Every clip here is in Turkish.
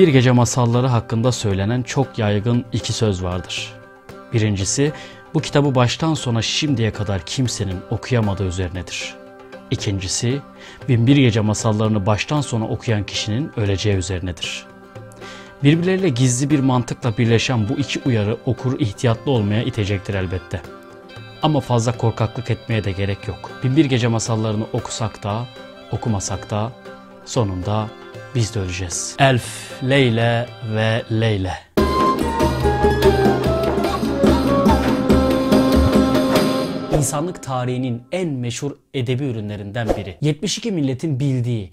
Bir Gece Masalları hakkında söylenen çok yaygın iki söz vardır. Birincisi, bu kitabı baştan sona şimdiye kadar kimsenin okuyamadığı üzerinedir. İkincisi, Binbir Gece masallarını baştan sona okuyan kişinin öleceği üzerinedir. Birbirleriyle gizli bir mantıkla birleşen bu iki uyarı okuru ihtiyatlı olmaya itecektir elbette. Ama fazla korkaklık etmeye de gerek yok. Binbir Gece masallarını okusak da, okumasak da sonunda biz de öleceğiz. Elf, Leyle ve Leyla. İnsanlık tarihinin en meşhur edebi ürünlerinden biri. 72 milletin bildiği,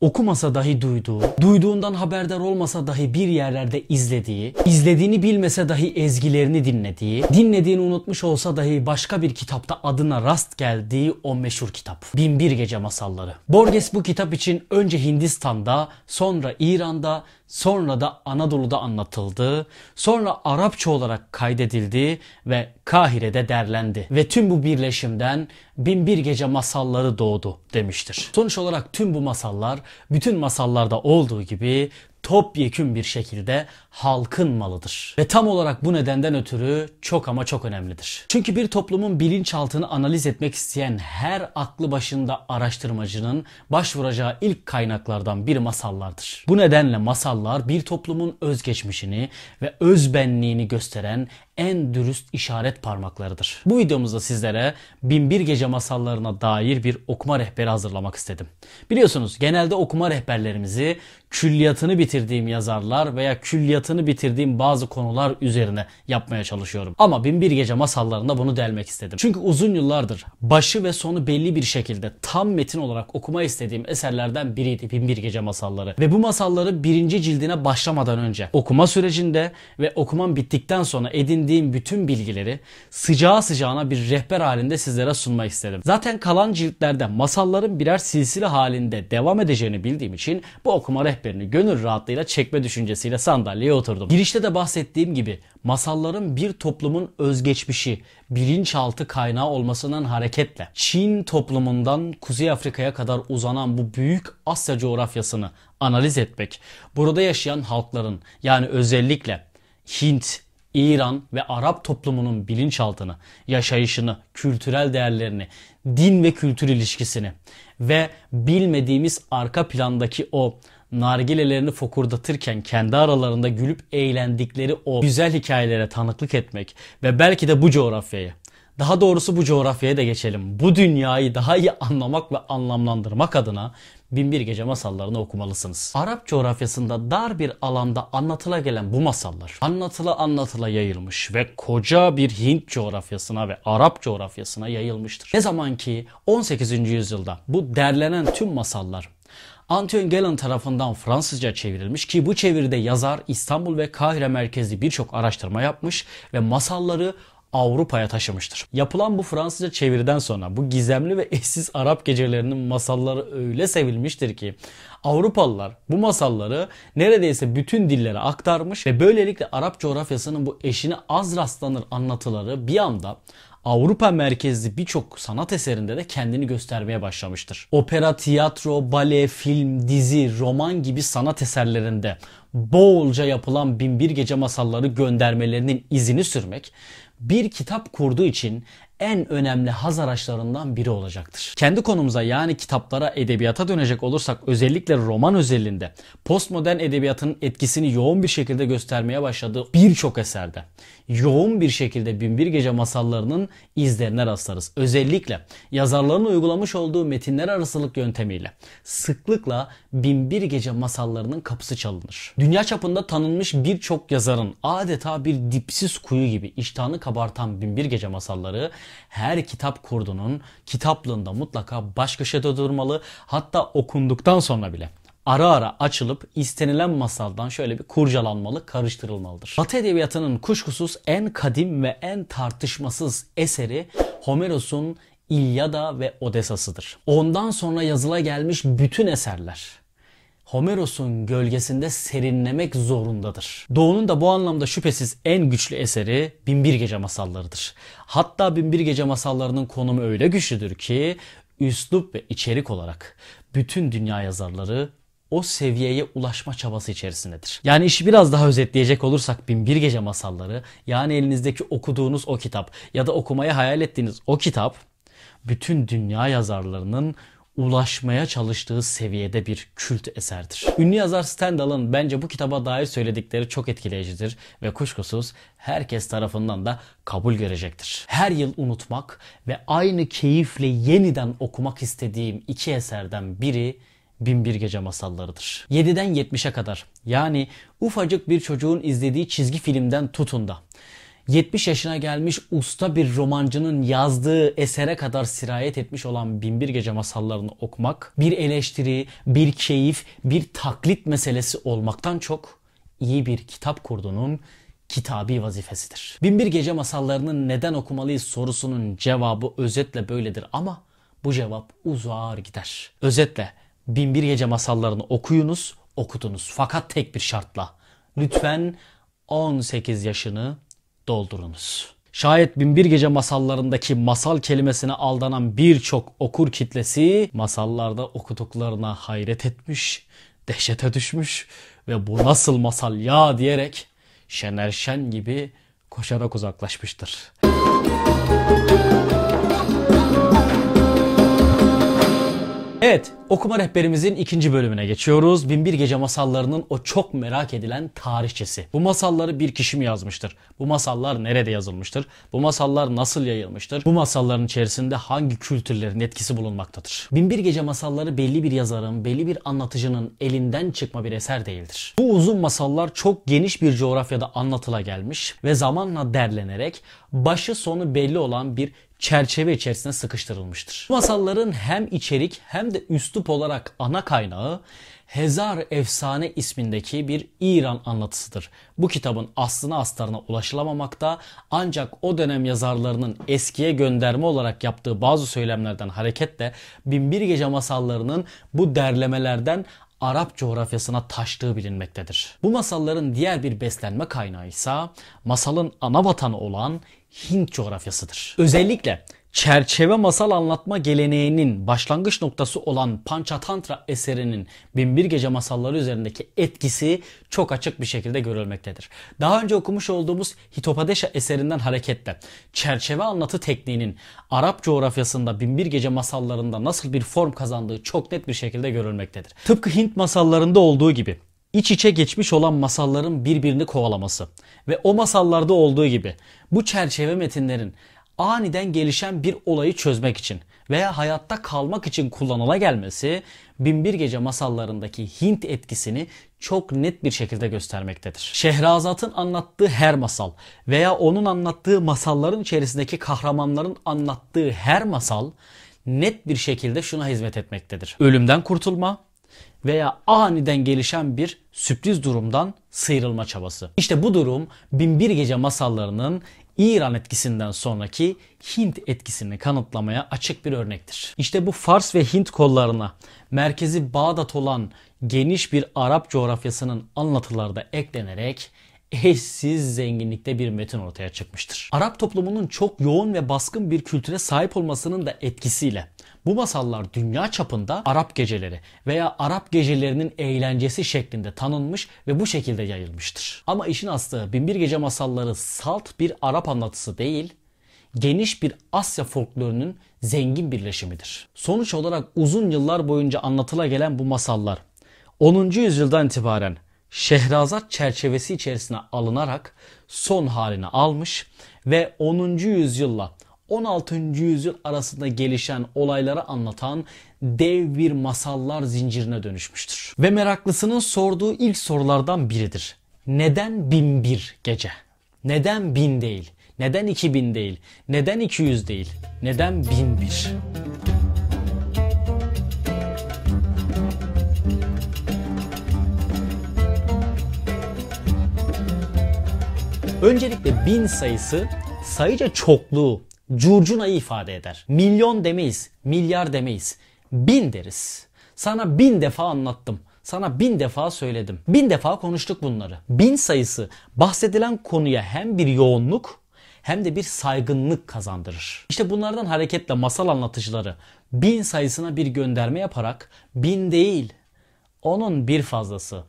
okumasa dahi duyduğu, duyduğundan haberdar olmasa dahi bir yerlerde izlediği, izlediğini bilmese dahi ezgilerini dinlediği, dinlediğini unutmuş olsa dahi başka bir kitapta adına rast geldiği o meşhur kitap. Binbir Gece Masalları. Borges bu kitap için önce Hindistan'da, sonra İran'da, sonra da Anadolu'da anlatıldı, sonra Arapça olarak kaydedildi ve Kahire'de derlendi. Ve tüm bu birleşimden Binbir Gece masalları doğdu demiştir. Sonuç olarak tüm bu masallar bütün masallarda olduğu gibi topyekün bir şekilde halkın malıdır. Ve tam olarak bu nedenden ötürü çok ama çok önemlidir. Çünkü bir toplumun bilinçaltını analiz etmek isteyen her aklı başında araştırmacının başvuracağı ilk kaynaklardan biri masallardır. Bu nedenle masallar bir toplumun özgeçmişini ve özbenliğini gösteren en dürüst işaret parmaklarıdır. Bu videomuzda sizlere Binbir Gece masallarına dair bir okuma rehberi hazırlamak istedim. Biliyorsunuz genelde okuma rehberlerimizi külliyatını bitirdiğim yazarlar veya külliyatını bitirdiğim bazı konular üzerine yapmaya çalışıyorum. Ama Binbir Gece masallarında bunu delmek istedim. Çünkü uzun yıllardır başı ve sonu belli bir şekilde tam metin olarak okuma istediğim eserlerden biriydi Binbir Gece masalları. Ve bu masalları birinci cildine başlamadan önce okuma sürecinde ve okuman bittikten sonra edindiğim edindiğim bütün bilgileri sıcağı sıcağına bir rehber halinde sizlere sunmak istedim. Zaten kalan ciltlerde masalların birer silsile halinde devam edeceğini bildiğim için bu okuma rehberini gönül rahatlığıyla çekme düşüncesiyle sandalyeye oturdum. Girişte de bahsettiğim gibi masalların bir toplumun özgeçmişi, bilinçaltı kaynağı olmasından hareketle Çin toplumundan Kuzey Afrika'ya kadar uzanan bu büyük Asya coğrafyasını analiz etmek, burada yaşayan halkların yani özellikle Hint, İran ve Arap toplumunun bilinçaltını, yaşayışını, kültürel değerlerini, din ve kültür ilişkisini ve bilmediğimiz arka plandaki o nargilelerini fokurdatırken kendi aralarında gülüp eğlendikleri o güzel hikayelere tanıklık etmek ve belki de bu coğrafyayı daha doğrusu bu coğrafyaya da geçelim. Bu dünyayı daha iyi anlamak ve anlamlandırmak adına Binbir Gece masallarını okumalısınız. Arap coğrafyasında dar bir alanda anlatıla gelen bu masallar anlatıla anlatıla yayılmış ve koca bir Hint coğrafyasına ve Arap coğrafyasına yayılmıştır. Ne zaman ki 18. yüzyılda bu derlenen tüm masallar Antoine Gallen tarafından Fransızca çevrilmiş ki bu çeviride yazar İstanbul ve Kahire merkezli birçok araştırma yapmış ve masalları Avrupa'ya taşımıştır. Yapılan bu Fransızca çeviriden sonra bu gizemli ve eşsiz Arap gecelerinin masalları öyle sevilmiştir ki Avrupalılar bu masalları neredeyse bütün dillere aktarmış ve böylelikle Arap coğrafyasının bu eşine az rastlanır anlatıları bir anda Avrupa merkezli birçok sanat eserinde de kendini göstermeye başlamıştır. Opera, tiyatro, bale, film, dizi, roman gibi sanat eserlerinde bolca yapılan Binbir Gece masalları göndermelerinin izini sürmek bir kitap kurduğu için en önemli haz araçlarından biri olacaktır. Kendi konumuza yani kitaplara, edebiyata dönecek olursak özellikle roman özelinde postmodern edebiyatın etkisini yoğun bir şekilde göstermeye başladığı birçok eserde yoğun bir şekilde Binbir Gece masallarının izlerine rastlarız. Özellikle yazarların uygulamış olduğu metinler arasılık yöntemiyle sıklıkla Binbir Gece masallarının kapısı çalınır. Dünya çapında tanınmış birçok yazarın adeta bir dipsiz kuyu gibi iştahını kabartan Binbir Gece masalları her kitap kurdunun kitaplığında mutlaka baş köşede durmalı. Hatta okunduktan sonra bile ara ara açılıp istenilen masaldan şöyle bir kurcalanmalı, karıştırılmalıdır. Batı edebiyatının kuşkusuz en kadim ve en tartışmasız eseri Homeros'un İlyada ve Odesasıdır. Ondan sonra yazıla gelmiş bütün eserler Homeros'un gölgesinde serinlemek zorundadır. Doğu'nun da bu anlamda şüphesiz en güçlü eseri Binbir Gece Masalları'dır. Hatta Binbir Gece Masalları'nın konumu öyle güçlüdür ki üslup ve içerik olarak bütün dünya yazarları o seviyeye ulaşma çabası içerisindedir. Yani işi biraz daha özetleyecek olursak Binbir Gece Masalları yani elinizdeki okuduğunuz o kitap ya da okumayı hayal ettiğiniz o kitap bütün dünya yazarlarının ulaşmaya çalıştığı seviyede bir kült eserdir. Ünlü yazar Stendhal'ın bence bu kitaba dair söyledikleri çok etkileyicidir ve kuşkusuz herkes tarafından da kabul görecektir. Her yıl unutmak ve aynı keyifle yeniden okumak istediğim iki eserden biri Binbir Gece masallarıdır. 7'den 70'e kadar yani ufacık bir çocuğun izlediği çizgi filmden tutun da 70 yaşına gelmiş usta bir romancının yazdığı esere kadar sirayet etmiş olan Binbir Gece masallarını okumak bir eleştiri, bir keyif, bir taklit meselesi olmaktan çok iyi bir kitap kurdunun kitabi vazifesidir. Binbir Gece masallarının neden okumalıyız sorusunun cevabı özetle böyledir ama bu cevap uzar gider. Özetle Binbir Gece masallarını okuyunuz, okutunuz. Fakat tek bir şartla. Lütfen 18 yaşını doldurunuz. Şayet Binbir Gece masallarındaki masal kelimesine aldanan birçok okur kitlesi masallarda okuduklarına hayret etmiş, dehşete düşmüş ve bu nasıl masal ya diyerek Şener Şen gibi koşarak uzaklaşmıştır. Müzik Evet, okuma rehberimizin ikinci bölümüne geçiyoruz. Binbir Gece masallarının o çok merak edilen tarihçesi. Bu masalları bir kişi mi yazmıştır? Bu masallar nerede yazılmıştır? Bu masallar nasıl yayılmıştır? Bu masalların içerisinde hangi kültürlerin etkisi bulunmaktadır? Binbir Gece masalları belli bir yazarın, belli bir anlatıcının elinden çıkma bir eser değildir. Bu uzun masallar çok geniş bir coğrafyada anlatıla gelmiş ve zamanla derlenerek başı sonu belli olan bir çerçeve içerisine sıkıştırılmıştır. Bu masalların hem içerik hem de üslup olarak ana kaynağı Hezar Efsane ismindeki bir İran anlatısıdır. Bu kitabın aslına astarına ulaşılamamakta ancak o dönem yazarlarının eskiye gönderme olarak yaptığı bazı söylemlerden hareketle Binbir Gece masallarının bu derlemelerden Arap coğrafyasına taştığı bilinmektedir. Bu masalların diğer bir beslenme kaynağı ise masalın ana vatanı olan Hint coğrafyasıdır. Özellikle çerçeve masal anlatma geleneğinin başlangıç noktası olan Panchatantra eserinin Binbir Gece masalları üzerindeki etkisi çok açık bir şekilde görülmektedir. Daha önce okumuş olduğumuz Hitopadeşa eserinden hareketle çerçeve anlatı tekniğinin Arap coğrafyasında Binbir Gece masallarında nasıl bir form kazandığı çok net bir şekilde görülmektedir. Tıpkı Hint masallarında olduğu gibi iç içe geçmiş olan masalların birbirini kovalaması ve o masallarda olduğu gibi bu çerçeve metinlerin aniden gelişen bir olayı çözmek için veya hayatta kalmak için kullanıla gelmesi Binbir Gece masallarındaki Hint etkisini çok net bir şekilde göstermektedir. Şehrazat'ın anlattığı her masal veya onun anlattığı masalların içerisindeki kahramanların anlattığı her masal net bir şekilde şuna hizmet etmektedir. Ölümden kurtulma, veya aniden gelişen bir sürpriz durumdan sıyrılma çabası. İşte bu durum Binbir Gece masallarının İran etkisinden sonraki Hint etkisini kanıtlamaya açık bir örnektir. İşte bu Fars ve Hint kollarına merkezi Bağdat olan geniş bir Arap coğrafyasının anlatıları da eklenerek eşsiz zenginlikte bir metin ortaya çıkmıştır. Arap toplumunun çok yoğun ve baskın bir kültüre sahip olmasının da etkisiyle bu masallar dünya çapında Arap geceleri veya Arap gecelerinin eğlencesi şeklinde tanınmış ve bu şekilde yayılmıştır. Ama işin aslı Binbir Gece masalları salt bir Arap anlatısı değil, geniş bir Asya folklorunun zengin birleşimidir. Sonuç olarak uzun yıllar boyunca anlatıla gelen bu masallar 10. yüzyıldan itibaren Şehrazat çerçevesi içerisine alınarak son halini almış ve 10. yüzyılla 16. yüzyıl arasında gelişen olayları anlatan dev bir masallar zincirine dönüşmüştür. Ve meraklısının sorduğu ilk sorulardan biridir. Neden 1001 gece? Neden 1000 değil? Neden 2000 değil? Neden 200 değil? Neden 1001? Öncelikle bin sayısı sayıca çokluğu curcunayı ifade eder. Milyon demeyiz, milyar demeyiz. Bin deriz. Sana bin defa anlattım. Sana bin defa söyledim. Bin defa konuştuk bunları. Bin sayısı bahsedilen konuya hem bir yoğunluk hem de bir saygınlık kazandırır. İşte bunlardan hareketle masal anlatıcıları bin sayısına bir gönderme yaparak bin değil onun bir fazlası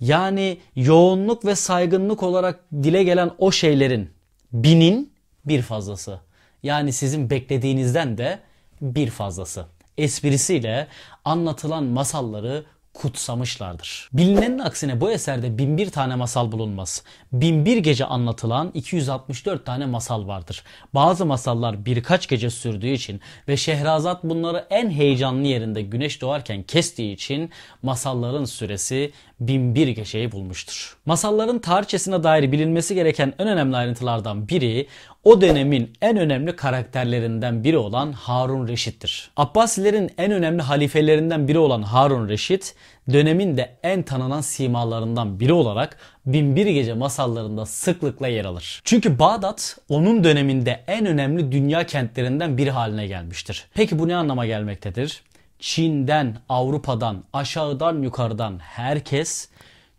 yani yoğunluk ve saygınlık olarak dile gelen o şeylerin binin bir fazlası yani sizin beklediğinizden de bir fazlası. Esprisiyle anlatılan masalları kutsamışlardır. Bilinenin aksine bu eserde 1001 tane masal bulunmaz. 1001 gece anlatılan 264 tane masal vardır. Bazı masallar birkaç gece sürdüğü için ve Şehrazat bunları en heyecanlı yerinde güneş doğarken kestiği için masalların süresi binbir geceyi bulmuştur. Masalların tarihçesine dair bilinmesi gereken en önemli ayrıntılardan biri o dönemin en önemli karakterlerinden biri olan Harun Reşit'tir. Abbasilerin en önemli halifelerinden biri olan Harun Reşit dönemin de en tanınan simalarından biri olarak 1001 Gece masallarında sıklıkla yer alır. Çünkü Bağdat onun döneminde en önemli dünya kentlerinden biri haline gelmiştir. Peki bu ne anlama gelmektedir? Çin'den, Avrupa'dan, aşağıdan, yukarıdan herkes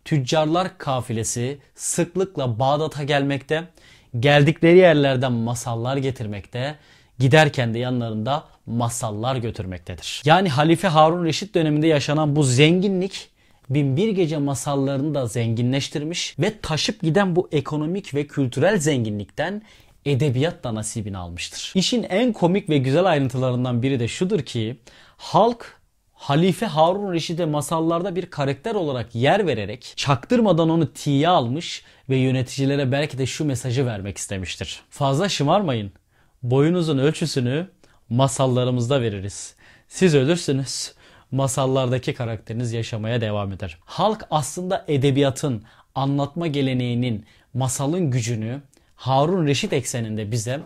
tüccarlar kafilesi sıklıkla Bağdat'a gelmekte. Geldikleri yerlerden masallar getirmekte. Giderken de yanlarında masallar götürmektedir. Yani Halife Harun Reşit döneminde yaşanan bu zenginlik Binbir Gece masallarını da zenginleştirmiş ve taşıp giden bu ekonomik ve kültürel zenginlikten edebiyat da nasibini almıştır. İşin en komik ve güzel ayrıntılarından biri de şudur ki halk Halife Harun Reşid'e masallarda bir karakter olarak yer vererek çaktırmadan onu tiye almış ve yöneticilere belki de şu mesajı vermek istemiştir. Fazla şımarmayın. Boyunuzun ölçüsünü masallarımızda veririz. Siz ölürsünüz. Masallardaki karakteriniz yaşamaya devam eder. Halk aslında edebiyatın, anlatma geleneğinin, masalın gücünü Harun Reşit ekseninde bize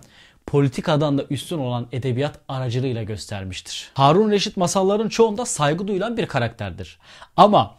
politikadan da üstün olan edebiyat aracılığıyla göstermiştir. Harun Reşit masalların çoğunda saygı duyulan bir karakterdir. Ama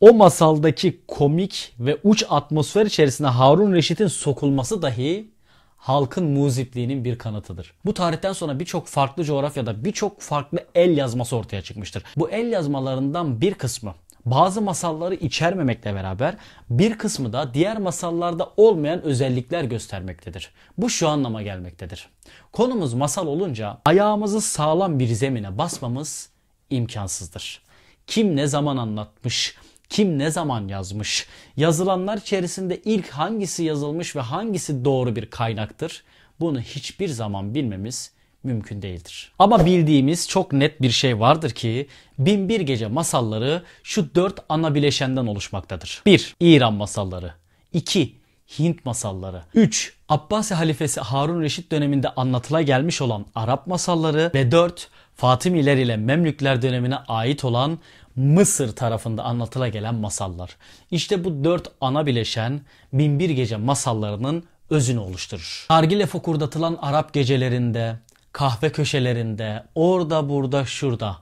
o masaldaki komik ve uç atmosfer içerisine Harun Reşit'in sokulması dahi halkın muzipliğinin bir kanıtıdır. Bu tarihten sonra birçok farklı coğrafyada birçok farklı el yazması ortaya çıkmıştır. Bu el yazmalarından bir kısmı bazı masalları içermemekle beraber bir kısmı da diğer masallarda olmayan özellikler göstermektedir. Bu şu anlama gelmektedir. Konumuz masal olunca ayağımızı sağlam bir zemine basmamız imkansızdır. Kim ne zaman anlatmış, kim ne zaman yazmış, yazılanlar içerisinde ilk hangisi yazılmış ve hangisi doğru bir kaynaktır? Bunu hiçbir zaman bilmemiz mümkün değildir. Ama bildiğimiz çok net bir şey vardır ki Binbir Gece masalları şu dört ana bileşenden oluşmaktadır. 1. İran masalları 2. Hint masalları 3. Abbasi halifesi Harun Reşit döneminde anlatıla gelmiş olan Arap masalları ve 4. Fatimiler ile Memlükler dönemine ait olan Mısır tarafında anlatıla gelen masallar. İşte bu dört ana bileşen Binbir Gece masallarının özünü oluşturur. Nargile fokurdatılan Arap gecelerinde, kahve köşelerinde, orada burada şurada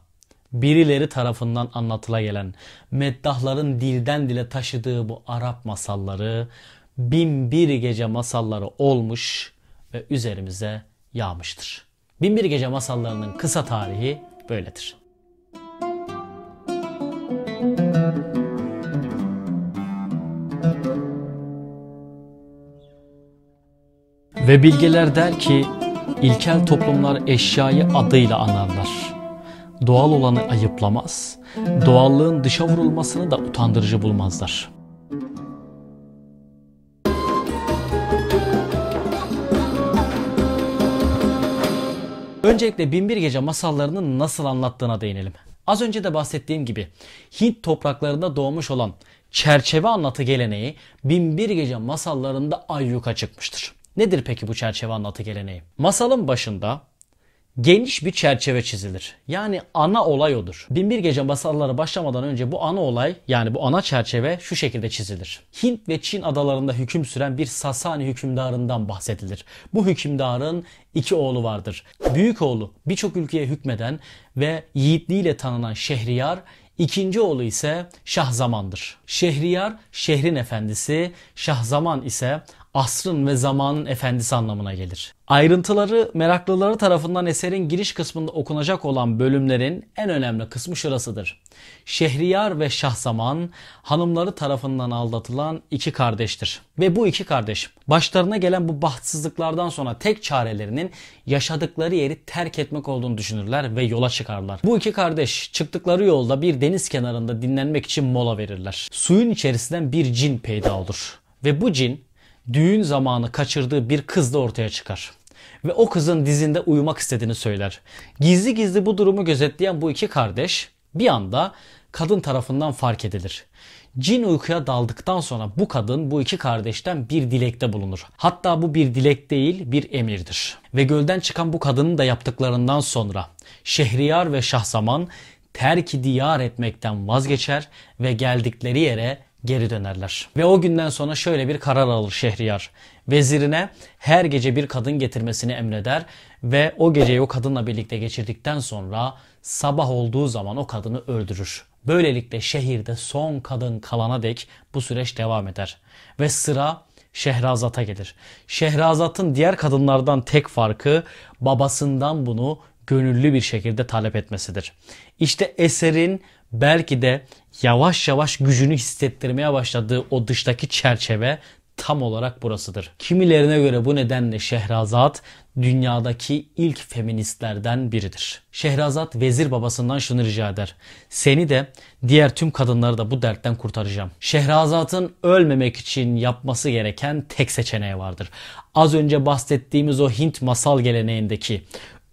birileri tarafından anlatıla gelen meddahların dilden dile taşıdığı bu Arap masalları bin bir gece masalları olmuş ve üzerimize yağmıştır. Bin bir gece masallarının kısa tarihi böyledir. Ve bilgeler der ki İlkel toplumlar eşyayı adıyla anarlar. Doğal olanı ayıplamaz, doğallığın dışa vurulmasını da utandırıcı bulmazlar. Öncelikle Binbir Gece masallarını nasıl anlattığına değinelim. Az önce de bahsettiğim gibi Hint topraklarında doğmuş olan çerçeve anlatı geleneği Binbir Gece masallarında ayyuka çıkmıştır. Nedir peki bu çerçeve anlatı geleneği? Masalın başında geniş bir çerçeve çizilir. Yani ana olay odur. Binbir Gece masalları başlamadan önce bu ana olay yani bu ana çerçeve şu şekilde çizilir. Hint ve Çin adalarında hüküm süren bir Sasani hükümdarından bahsedilir. Bu hükümdarın iki oğlu vardır. Büyük oğlu birçok ülkeye hükmeden ve yiğitliğiyle tanınan Şehriyar İkinci oğlu ise Şahzaman'dır. Şehriyar şehrin efendisi, Şahzaman ise asrın ve zamanın efendisi anlamına gelir. Ayrıntıları meraklıları tarafından eserin giriş kısmında okunacak olan bölümlerin en önemli kısmı şurasıdır. Şehriyar ve Şahzaman hanımları tarafından aldatılan iki kardeştir. Ve bu iki kardeş başlarına gelen bu bahtsızlıklardan sonra tek çarelerinin yaşadıkları yeri terk etmek olduğunu düşünürler ve yola çıkarlar. Bu iki kardeş çıktıkları yolda bir deniz kenarında dinlenmek için mola verirler. Suyun içerisinden bir cin peyda olur. Ve bu cin düğün zamanı kaçırdığı bir kız da ortaya çıkar ve o kızın dizinde uyumak istediğini söyler. Gizli gizli bu durumu gözetleyen bu iki kardeş bir anda kadın tarafından fark edilir. Cin uykuya daldıktan sonra bu kadın bu iki kardeşten bir dilekte bulunur. Hatta bu bir dilek değil bir emirdir. Ve gölden çıkan bu kadının da yaptıklarından sonra Şehriyar ve Şahzaman terki diyar etmekten vazgeçer ve geldikleri yere geri dönerler. Ve o günden sonra şöyle bir karar alır Şehriyar. Vezirine her gece bir kadın getirmesini emreder ve o geceyi o kadınla birlikte geçirdikten sonra sabah olduğu zaman o kadını öldürür. Böylelikle şehirde son kadın kalana dek bu süreç devam eder. Ve sıra Şehrazat'a gelir. Şehrazat'ın diğer kadınlardan tek farkı babasından bunu gönüllü bir şekilde talep etmesidir. İşte eserin belki de yavaş yavaş gücünü hissettirmeye başladığı o dıştaki çerçeve tam olarak burasıdır. Kimilerine göre bu nedenle Şehrazat dünyadaki ilk feministlerden biridir. Şehrazat vezir babasından şunu rica eder. Seni de diğer tüm kadınları da bu dertten kurtaracağım. Şehrazat'ın ölmemek için yapması gereken tek seçeneği vardır. Az önce bahsettiğimiz o Hint masal geleneğindeki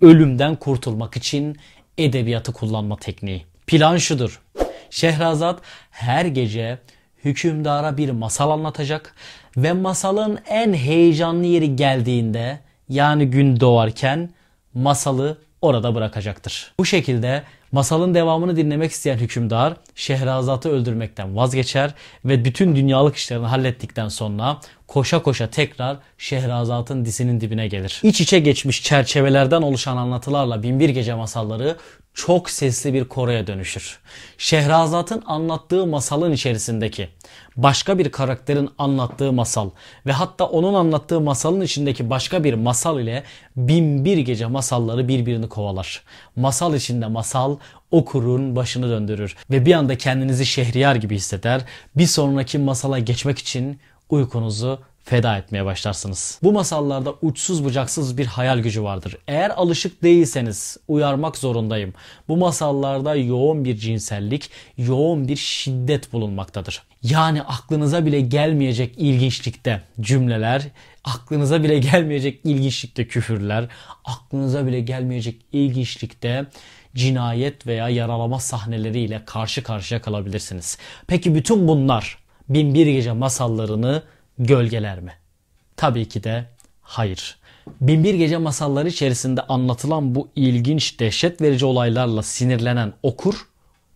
ölümden kurtulmak için edebiyatı kullanma tekniği. Plan şudur. Şehrazat her gece hükümdara bir masal anlatacak ve masalın en heyecanlı yeri geldiğinde yani gün doğarken masalı orada bırakacaktır. Bu şekilde masalın devamını dinlemek isteyen hükümdar Şehrazat'ı öldürmekten vazgeçer ve bütün dünyalık işlerini hallettikten sonra koşa koşa tekrar Şehrazat'ın dizinin dibine gelir. İç içe geçmiş çerçevelerden oluşan anlatılarla Binbir Gece masalları çok sesli bir koroya dönüşür. Şehrazat'ın anlattığı masalın içerisindeki başka bir karakterin anlattığı masal ve hatta onun anlattığı masalın içindeki başka bir masal ile Binbir Gece masalları birbirini kovalar. Masal içinde masal okurun başını döndürür ve bir anda kendinizi şehriyar gibi hisseder. Bir sonraki masala geçmek için uykunuzu feda etmeye başlarsınız. Bu masallarda uçsuz bucaksız bir hayal gücü vardır. Eğer alışık değilseniz uyarmak zorundayım. Bu masallarda yoğun bir cinsellik, yoğun bir şiddet bulunmaktadır. Yani aklınıza bile gelmeyecek ilginçlikte cümleler, aklınıza bile gelmeyecek ilginçlikte küfürler, aklınıza bile gelmeyecek ilginçlikte cinayet veya yaralama sahneleriyle karşı karşıya kalabilirsiniz. Peki bütün bunlar Binbir Gece masallarını gölgeler mi? Tabii ki de hayır. Binbir Gece masalları içerisinde anlatılan bu ilginç, dehşet verici olaylarla sinirlenen okur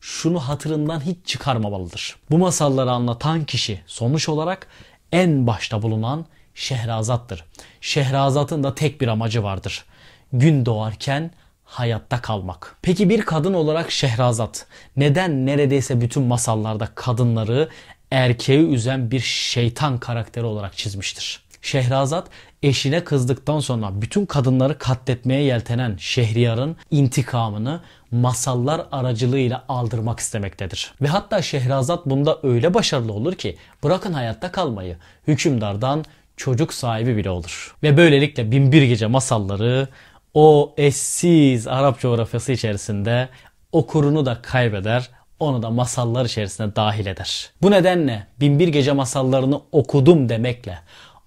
şunu hatırından hiç çıkarmamalıdır. Bu masalları anlatan kişi sonuç olarak en başta bulunan Şehrazat'tır. Şehrazat'ın da tek bir amacı vardır. Gün doğarken hayatta kalmak. Peki bir kadın olarak Şehrazat neden neredeyse bütün masallarda kadınları erkeği üzen bir şeytan karakteri olarak çizmiştir. Şehrazat eşine kızdıktan sonra bütün kadınları katletmeye yeltenen Şehriyar'ın intikamını masallar aracılığıyla aldırmak istemektedir. Ve hatta Şehrazat bunda öyle başarılı olur ki bırakın hayatta kalmayı hükümdardan çocuk sahibi bile olur. Ve böylelikle Binbir Gece masalları o eşsiz Arap coğrafyası içerisinde okurunu da kaybeder onu da masallar içerisine dahil eder. Bu nedenle Binbir Gece masallarını okudum demekle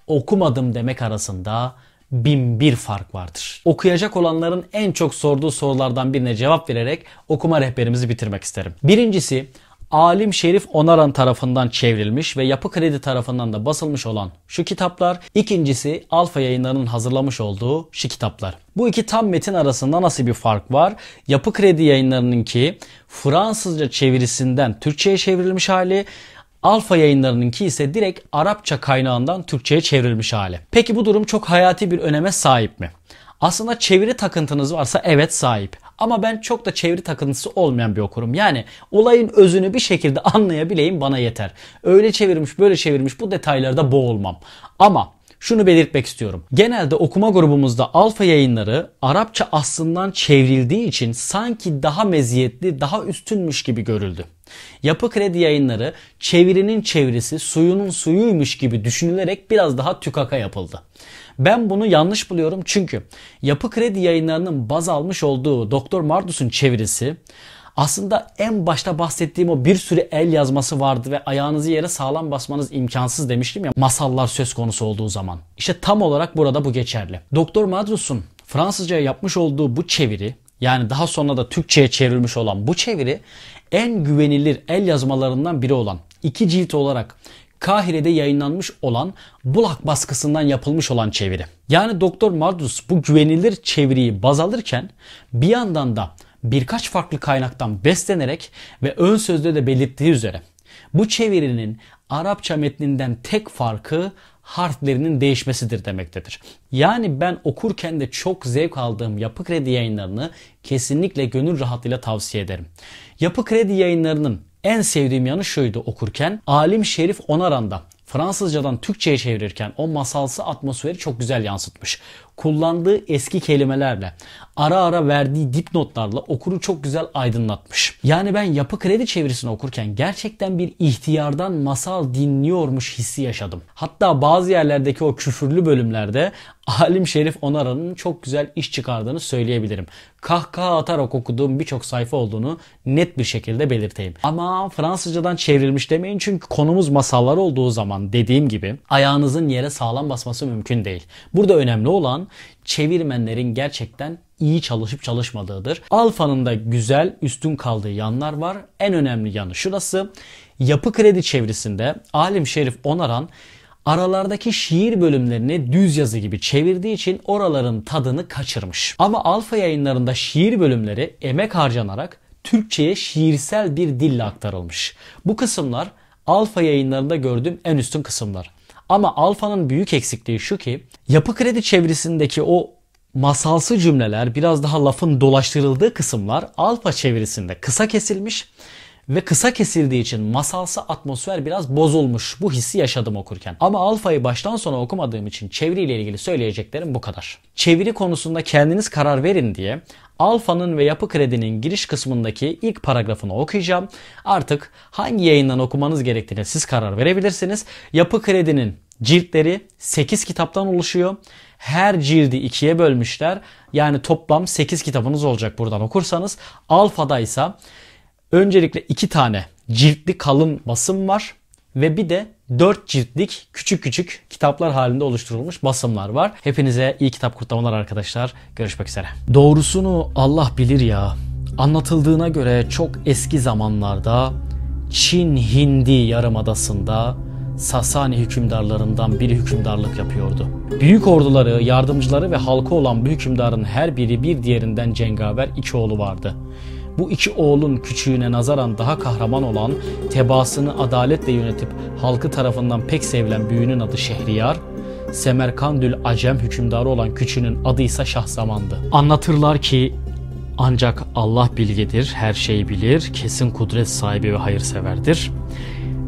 okumadım demek arasında bin bir fark vardır. Okuyacak olanların en çok sorduğu sorulardan birine cevap vererek okuma rehberimizi bitirmek isterim. Birincisi Alim Şerif Onaran tarafından çevrilmiş ve Yapı Kredi tarafından da basılmış olan şu kitaplar. ikincisi Alfa yayınlarının hazırlamış olduğu şu kitaplar. Bu iki tam metin arasında nasıl bir fark var? Yapı Kredi Yayınları'nınki Fransızca çevirisinden Türkçe'ye çevrilmiş hali Alfa yayınlarınınki ise direkt Arapça kaynağından Türkçe'ye çevrilmiş hali. Peki bu durum çok hayati bir öneme sahip mi? Aslında çeviri takıntınız varsa evet sahip. Ama ben çok da çeviri takıntısı olmayan bir okurum. Yani olayın özünü bir şekilde anlayabileyim bana yeter. Öyle çevirmiş böyle çevirmiş bu detaylarda boğulmam. Ama şunu belirtmek istiyorum. Genelde okuma grubumuzda alfa yayınları Arapça aslından çevrildiği için sanki daha meziyetli, daha üstünmüş gibi görüldü. Yapı kredi yayınları çevirinin çevirisi suyunun suyuymuş gibi düşünülerek biraz daha tükaka yapıldı. Ben bunu yanlış buluyorum çünkü Yapı Kredi yayınlarının baz almış olduğu Doktor Mardus'un çevirisi aslında en başta bahsettiğim o bir sürü el yazması vardı ve ayağınızı yere sağlam basmanız imkansız demiştim ya masallar söz konusu olduğu zaman. İşte tam olarak burada bu geçerli. Doktor Madrus'un Fransızca'ya yapmış olduğu bu çeviri yani daha sonra da Türkçe'ye çevrilmiş olan bu çeviri en güvenilir el yazmalarından biri olan iki cilt olarak Kahire'de yayınlanmış olan Bulak baskısından yapılmış olan çeviri. Yani Doktor Mardus bu güvenilir çeviriyi baz alırken bir yandan da birkaç farklı kaynaktan beslenerek ve ön sözde de belirttiği üzere bu çevirinin Arapça metninden tek farkı harflerinin değişmesidir demektedir. Yani ben okurken de çok zevk aldığım Yapı Kredi yayınlarını kesinlikle gönül rahatlığıyla tavsiye ederim. Yapı Kredi yayınlarının en sevdiğim yanı şuydu okurken. Alim Şerif Onaran'da Fransızcadan Türkçe'ye çevirirken o masalsı atmosferi çok güzel yansıtmış kullandığı eski kelimelerle, ara ara verdiği dipnotlarla okuru çok güzel aydınlatmış. Yani ben yapı kredi çevirisini okurken gerçekten bir ihtiyardan masal dinliyormuş hissi yaşadım. Hatta bazı yerlerdeki o küfürlü bölümlerde Alim Şerif Onaran'ın çok güzel iş çıkardığını söyleyebilirim. Kahkaha atarak okuduğum birçok sayfa olduğunu net bir şekilde belirteyim. Ama Fransızcadan çevrilmiş demeyin çünkü konumuz masallar olduğu zaman dediğim gibi ayağınızın yere sağlam basması mümkün değil. Burada önemli olan olan çevirmenlerin gerçekten iyi çalışıp çalışmadığıdır. Alfa'nın da güzel üstün kaldığı yanlar var. En önemli yanı şurası. Yapı kredi çevirisinde Alim Şerif Onaran aralardaki şiir bölümlerini düz yazı gibi çevirdiği için oraların tadını kaçırmış. Ama Alfa yayınlarında şiir bölümleri emek harcanarak Türkçe'ye şiirsel bir dille aktarılmış. Bu kısımlar Alfa yayınlarında gördüğüm en üstün kısımlar. Ama Alfa'nın büyük eksikliği şu ki yapı kredi çevirisindeki o masalsı cümleler biraz daha lafın dolaştırıldığı kısımlar Alfa çevirisinde kısa kesilmiş ve kısa kesildiği için masalsı atmosfer biraz bozulmuş. Bu hissi yaşadım okurken. Ama Alfa'yı baştan sona okumadığım için çeviriyle ilgili söyleyeceklerim bu kadar. Çeviri konusunda kendiniz karar verin diye Alfa'nın ve Yapı Kredi'nin giriş kısmındaki ilk paragrafını okuyacağım. Artık hangi yayından okumanız gerektiğine siz karar verebilirsiniz. Yapı Kredi'nin ciltleri 8 kitaptan oluşuyor. Her cildi ikiye bölmüşler. Yani toplam 8 kitabınız olacak buradan okursanız. Alfa'da ise öncelikle 2 tane ciltli kalın basım var ve bir de 4 ciltlik küçük küçük kitaplar halinde oluşturulmuş basımlar var. Hepinize iyi kitap kurtlamalar arkadaşlar. Görüşmek üzere. Doğrusunu Allah bilir ya. Anlatıldığına göre çok eski zamanlarda Çin Hindi yarımadasında Sasani hükümdarlarından biri hükümdarlık yapıyordu. Büyük orduları, yardımcıları ve halkı olan bu hükümdarın her biri bir diğerinden cengaver iki oğlu vardı bu iki oğlun küçüğüne nazaran daha kahraman olan, tebasını adaletle yönetip halkı tarafından pek sevilen büyüğünün adı Şehriyar, Semerkandül Acem hükümdarı olan küçüğünün adı ise Şahzaman'dı. Anlatırlar ki ancak Allah bilgedir, her şeyi bilir, kesin kudret sahibi ve hayırseverdir.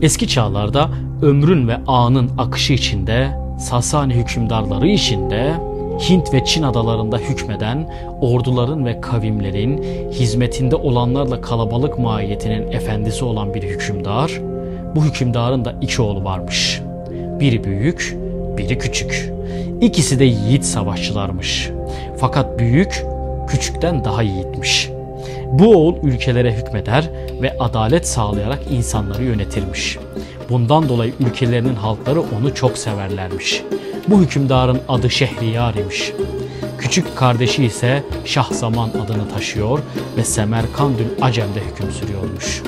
Eski çağlarda ömrün ve anın akışı içinde, Sasani hükümdarları içinde Hint ve Çin adalarında hükmeden orduların ve kavimlerin hizmetinde olanlarla kalabalık mahiyetinin efendisi olan bir hükümdar, bu hükümdarın da iki oğlu varmış. Biri büyük, biri küçük. İkisi de yiğit savaşçılarmış. Fakat büyük, küçükten daha yiğitmiş. Bu oğul ülkelere hükmeder ve adalet sağlayarak insanları yönetirmiş. Bundan dolayı ülkelerinin halkları onu çok severlermiş. Bu hükümdarın adı Şehriyar imiş. Küçük kardeşi ise Şah Zaman adını taşıyor ve Semerkandül Acem'de hüküm sürüyormuş.